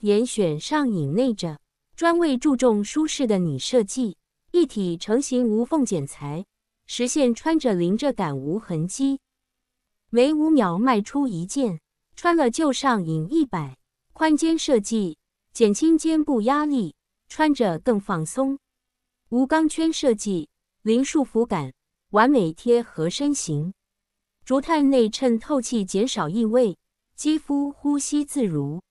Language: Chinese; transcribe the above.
严选上瘾内着，专为注重舒适的你设计，一体成型无缝剪裁，实现穿着零着感无痕迹。每五秒卖出一件，穿了就上瘾。一百宽肩设计，减轻肩部压力，穿着更放松。无钢圈设计，零束缚感，完美贴合身形。竹炭内衬透气，减少异味，肌肤呼吸自如。